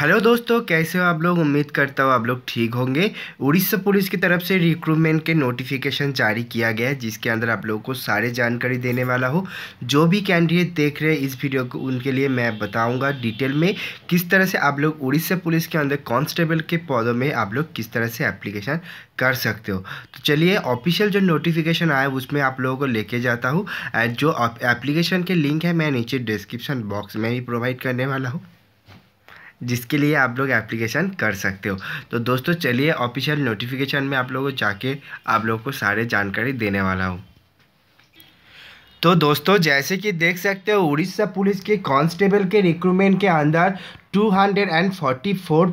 hello दोस्तों कैसे हो आप लोग उम्मीद करता हूँ आप लोग ठीक होंगे उड़ीसा पुलिस की तरफ से रिक्रूटमेंट के नोटिफिकेशन जारी किया गया है जिसके अंदर आप लोगों को सारे जानकारी देने वाला हो जो भी कैंडिडेट देख रहे हैं इस वीडियो को उनके लिए मैं बताऊंगा डिटेल में किस तरह से आप लोग उड़ीसा पुलिस के अंदर कॉन्स्टेबल के पौधों में आप लोग किस तरह से एप्लीकेशन कर सकते हो तो चलिए ऑफिशियल जो नोटिफिकेशन आया उसमें आप लोगों को लेके जाता हूँ जो एप्लीकेशन के लिंक है मैं नीचे डिस्क्रिप्शन बॉक्स में ही प्रोवाइड करने वाला हूँ जिसके लिए आप लोग एप्लीकेशन कर सकते हो तो दोस्तों चलिए ऑफिशियल नोटिफिकेशन में आप लोगों जाके आप लोगों को सारे जानकारी देने वाला हूँ तो दोस्तों जैसे कि देख सकते हो उड़ीसा पुलिस के कांस्टेबल के रिक्रूटमेंट के अंदर 244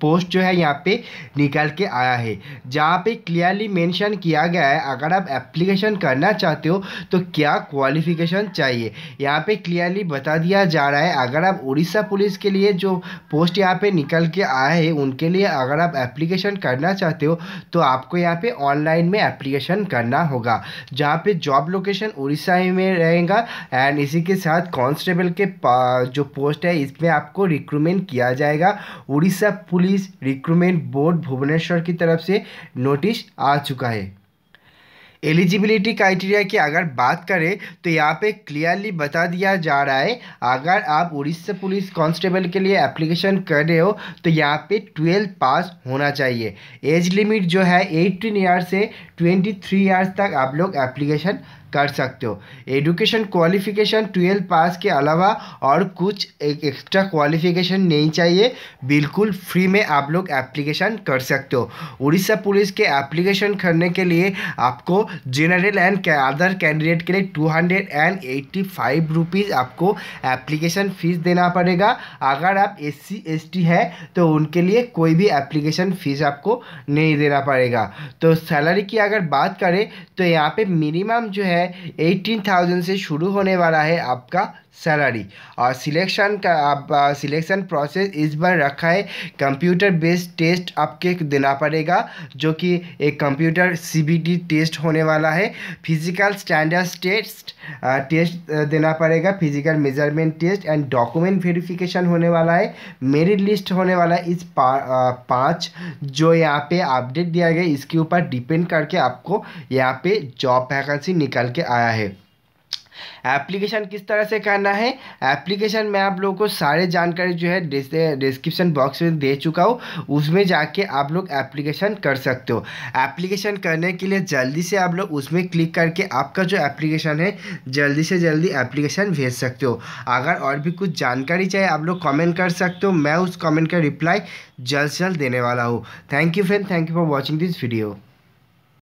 पोस्ट जो है यहाँ पे निकल के आया है जहाँ पे क्लियरली मेंशन किया गया है अगर आप एप्लीकेशन करना चाहते हो तो क्या क्वालिफिकेशन चाहिए यहाँ पे क्लियरली बता दिया जा रहा है अगर आप उड़ीसा पुलिस के लिए जो पोस्ट यहाँ पे निकल के आया है उनके लिए अगर आप एप्लीकेशन करना चाहते हो तो आपको यहाँ पे ऑनलाइन में एप्लीकेशन करना होगा जहाँ पे जॉब लोकेशन उड़ीसा में रहेगा एंड इसी के साथ कॉन्स्टेबल के जो पोस्ट है इसमें आपको रिक्रूटमेंट किया जाएगा Orissa police recruitment board Bhubaneswar की तरफ से नोटिस आ चुका है एलिजिबिलिटी क्राइटेरिया की अगर बात करें तो यहाँ पे क्लियरली बता दिया जा रहा है अगर आप उड़ीसा पुलिस कांस्टेबल के लिए एप्लीकेशन कर रहे हो तो यहाँ पे ट्वेल्थ पास होना चाहिए एज लिमिट जो है एटीन ईयर से ट्वेंटी थ्री ईयर्स तक आप लोग एप्लीकेशन कर सकते हो एडुकेशन क्वालिफिकेशन ट्वेल्व पास के अलावा और कुछ एक एक्स्ट्रा क्वालिफिकेशन नहीं चाहिए बिल्कुल फ्री में आप लोग एप्लीकेशन कर सकते हो उड़ीसा पुलिस के एप्लीकेशन करने के लिए आपको जनरल एंड अदर कैंडिडेट के लिए two hundred and eighty five rupees आपको एप्लीकेशन फ़ीस देना पड़ेगा अगर आप एस सी एस टी है तो उनके लिए कोई भी एप्लीकेशन फ़ीस आपको नहीं देना पड़ेगा तो सैलरी की अगर बात करें तो यहाँ पर मिनिमम जो है है एटीन थाउजेंड से शुरू होने वाला है आपका सैलरी और सिलेक्शन का आप सिलेक्शन प्रोसेस इस बार रखा है कंप्यूटर बेस्ड टेस्ट आपके देना पड़ेगा जो कि एक कंप्यूटर सीबीटी टेस्ट होने वाला है फिजिकल स्टैंडर्ड टेस्ट टेस्ट देना पड़ेगा physical measurement test and document verification होने वाला है मेरिट लिस्ट होने वाला है इस पाँच जो यहाँ पे अपडेट दिया गया इसके ऊपर डिपेंड करके आपको यहाँ पे जॉब वैकेंसी निकल के आया है एप्लीकेशन किस तरह से करना है एप्लीकेशन में आप लोगों को सारे जानकारी जो है डिस्क्रिप्शन बॉक्स में दे चुका हूँ उसमें जाके आप लोग एप्लीकेशन कर सकते हो एप्लीकेशन करने के लिए जल्दी से आप लोग उसमें क्लिक करके आपका जो एप्लीकेशन है जल्दी से जल्दी एप्लीकेशन भेज सकते हो अगर और भी कुछ जानकारी चाहिए आप लोग कॉमेंट कर सकते हो मैं उस कॉमेंट का रिप्लाई जल्द से जल्द देने वाला हूँ thank you friend thank you for watching this video